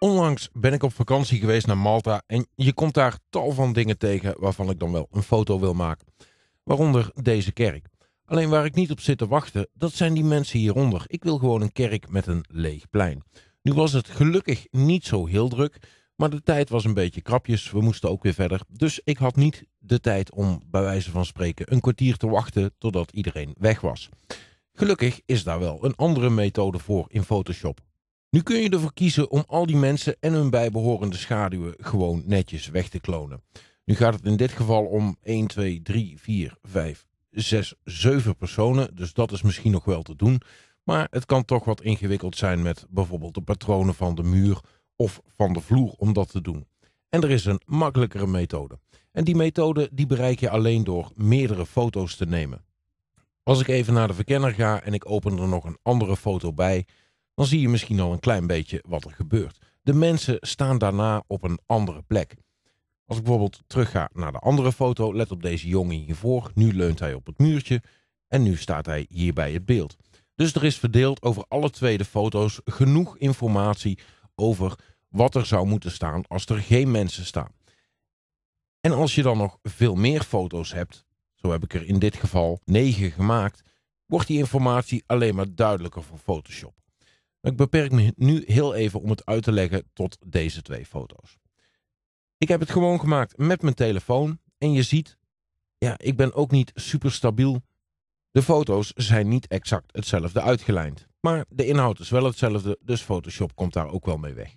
Onlangs ben ik op vakantie geweest naar Malta en je komt daar tal van dingen tegen waarvan ik dan wel een foto wil maken. Waaronder deze kerk. Alleen waar ik niet op zit te wachten, dat zijn die mensen hieronder. Ik wil gewoon een kerk met een leeg plein. Nu was het gelukkig niet zo heel druk, maar de tijd was een beetje krapjes. We moesten ook weer verder. Dus ik had niet de tijd om, bij wijze van spreken, een kwartier te wachten totdat iedereen weg was. Gelukkig is daar wel een andere methode voor in Photoshop. Nu kun je ervoor kiezen om al die mensen en hun bijbehorende schaduwen gewoon netjes weg te klonen. Nu gaat het in dit geval om 1, 2, 3, 4, 5, 6, 7 personen. Dus dat is misschien nog wel te doen. Maar het kan toch wat ingewikkeld zijn met bijvoorbeeld de patronen van de muur of van de vloer om dat te doen. En er is een makkelijkere methode. En die methode die bereik je alleen door meerdere foto's te nemen. Als ik even naar de verkenner ga en ik open er nog een andere foto bij, dan zie je misschien al een klein beetje wat er gebeurt. De mensen staan daarna op een andere plek. Als ik bijvoorbeeld terugga naar de andere foto, let op deze jongen hiervoor. Nu leunt hij op het muurtje en nu staat hij hier bij het beeld. Dus er is verdeeld over alle twee de foto's genoeg informatie over wat er zou moeten staan als er geen mensen staan. En als je dan nog veel meer foto's hebt, zo heb ik er in dit geval negen gemaakt, wordt die informatie alleen maar duidelijker voor Photoshop. Maar ik beperk me nu heel even om het uit te leggen tot deze twee foto's. Ik heb het gewoon gemaakt met mijn telefoon. En je ziet, ja, ik ben ook niet super stabiel. De foto's zijn niet exact hetzelfde uitgelijnd. Maar de inhoud is wel hetzelfde, dus Photoshop komt daar ook wel mee weg.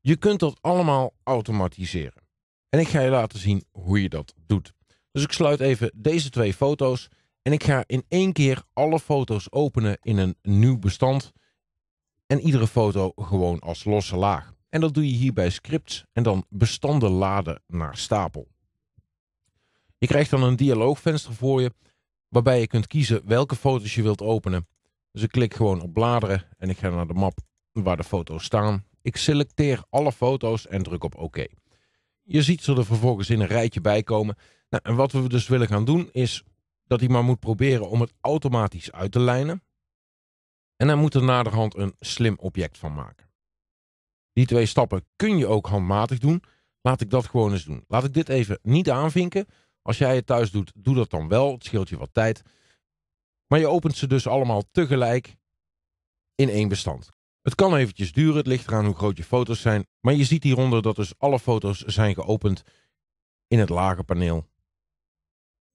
Je kunt dat allemaal automatiseren. En ik ga je laten zien hoe je dat doet. Dus ik sluit even deze twee foto's. En ik ga in één keer alle foto's openen in een nieuw bestand en iedere foto gewoon als losse laag. En dat doe je hier bij scripts en dan bestanden laden naar stapel. Je krijgt dan een dialoogvenster voor je waarbij je kunt kiezen welke foto's je wilt openen. Dus ik klik gewoon op bladeren en ik ga naar de map waar de foto's staan. Ik selecteer alle foto's en druk op OK. Je ziet ze er vervolgens in een rijtje bij komen. Nou, en wat we dus willen gaan doen is dat hij maar moet proberen om het automatisch uit te lijnen. En daar moet er naderhand een slim object van maken. Die twee stappen kun je ook handmatig doen. Laat ik dat gewoon eens doen. Laat ik dit even niet aanvinken. Als jij het thuis doet, doe dat dan wel. Het scheelt je wat tijd. Maar je opent ze dus allemaal tegelijk in één bestand. Het kan eventjes duren, het ligt eraan hoe groot je foto's zijn. Maar je ziet hieronder dat dus alle foto's zijn geopend in het lage paneel.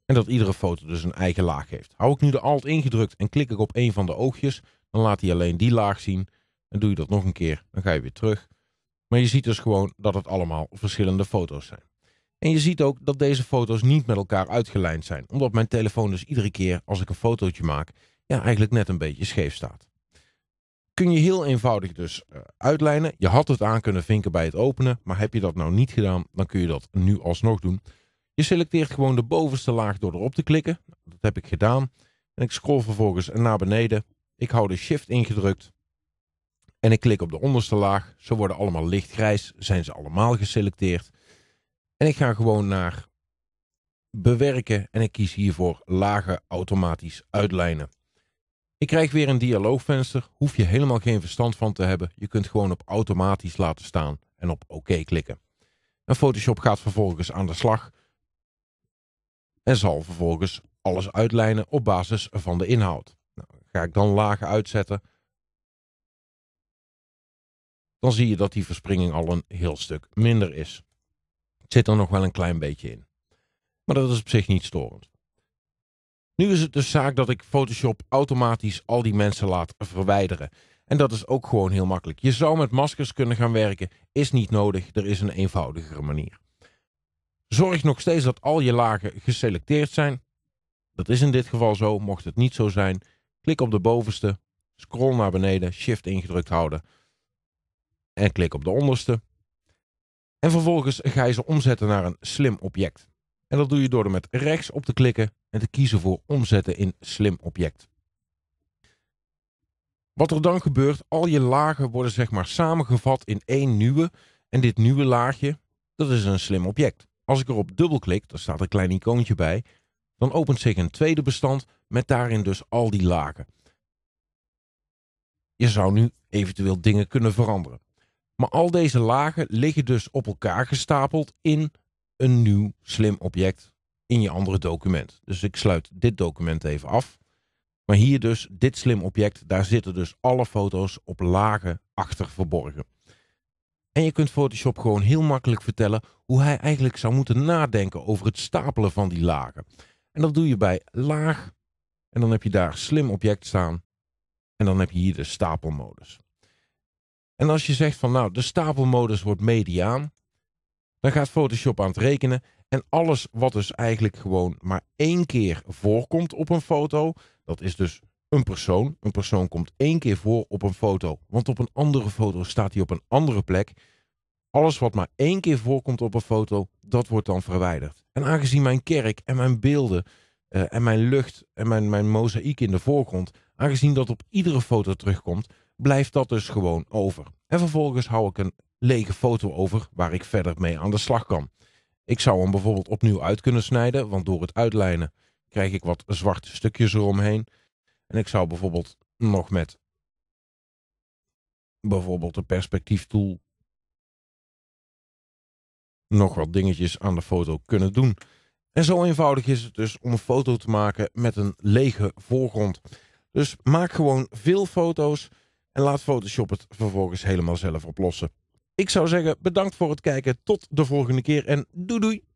En dat iedere foto dus een eigen laag heeft. Hou ik nu de Alt ingedrukt en klik ik op een van de oogjes, dan laat hij alleen die laag zien. En doe je dat nog een keer, dan ga je weer terug. Maar je ziet dus gewoon dat het allemaal verschillende foto's zijn. En je ziet ook dat deze foto's niet met elkaar uitgelijnd zijn. Omdat mijn telefoon dus iedere keer als ik een fotootje maak, ja, eigenlijk net een beetje scheef staat. Kun je heel eenvoudig dus eh, uitlijnen. Je had het aan kunnen vinken bij het openen, maar heb je dat nou niet gedaan, dan kun je dat nu alsnog doen. Je selecteert gewoon de bovenste laag door erop te klikken. Nou, dat heb ik gedaan. En ik scroll vervolgens naar beneden ik hou de shift ingedrukt en ik klik op de onderste laag. Ze worden allemaal lichtgrijs, zijn ze allemaal geselecteerd. En ik ga gewoon naar bewerken en ik kies hiervoor lagen automatisch uitlijnen. Ik krijg weer een dialoogvenster, hoef je helemaal geen verstand van te hebben. Je kunt gewoon op automatisch laten staan en op OK klikken. En Photoshop gaat vervolgens aan de slag en zal vervolgens alles uitlijnen op basis van de inhoud. Ga ik dan lagen uitzetten? Dan zie je dat die verspringing al een heel stuk minder is. Het zit er nog wel een klein beetje in. Maar dat is op zich niet storend. Nu is het dus zaak dat ik Photoshop automatisch al die mensen laat verwijderen. En dat is ook gewoon heel makkelijk. Je zou met maskers kunnen gaan werken, is niet nodig, er is een eenvoudigere manier. Zorg nog steeds dat al je lagen geselecteerd zijn. Dat is in dit geval zo, mocht het niet zo zijn, Klik op de bovenste, scroll naar beneden, shift ingedrukt houden en klik op de onderste. En vervolgens ga je ze omzetten naar een slim object. En dat doe je door er met rechts op te klikken en te kiezen voor omzetten in slim object. Wat er dan gebeurt, al je lagen worden zeg maar samengevat in één nieuwe. En dit nieuwe laagje, dat is een slim object. Als ik erop dubbelklik, dan staat een klein icoontje bij, dan opent zich een tweede bestand met daarin dus al die lagen. Je zou nu eventueel dingen kunnen veranderen. Maar al deze lagen liggen dus op elkaar gestapeld in een nieuw slim object in je andere document. Dus ik sluit dit document even af. Maar hier dus, dit slim object, daar zitten dus alle foto's op lagen achter verborgen. En je kunt Photoshop gewoon heel makkelijk vertellen hoe hij eigenlijk zou moeten nadenken over het stapelen van die lagen. En dat doe je bij laag. En dan heb je daar slim object staan. En dan heb je hier de stapelmodus. En als je zegt van nou, de stapelmodus wordt mediaan. Dan gaat Photoshop aan het rekenen. En alles wat dus eigenlijk gewoon maar één keer voorkomt op een foto. Dat is dus een persoon. Een persoon komt één keer voor op een foto. Want op een andere foto staat hij op een andere plek. Alles wat maar één keer voorkomt op een foto, dat wordt dan verwijderd. En aangezien mijn kerk en mijn beelden eh, en mijn lucht en mijn, mijn mozaïek in de voorgrond, aangezien dat op iedere foto terugkomt, blijft dat dus gewoon over. En vervolgens hou ik een lege foto over waar ik verder mee aan de slag kan. Ik zou hem bijvoorbeeld opnieuw uit kunnen snijden, want door het uitlijnen krijg ik wat zwarte stukjes eromheen. En ik zou bijvoorbeeld nog met bijvoorbeeld perspectief perspectieftool nog wat dingetjes aan de foto kunnen doen. En zo eenvoudig is het dus om een foto te maken met een lege voorgrond. Dus maak gewoon veel foto's en laat Photoshop het vervolgens helemaal zelf oplossen. Ik zou zeggen bedankt voor het kijken, tot de volgende keer en doei doei!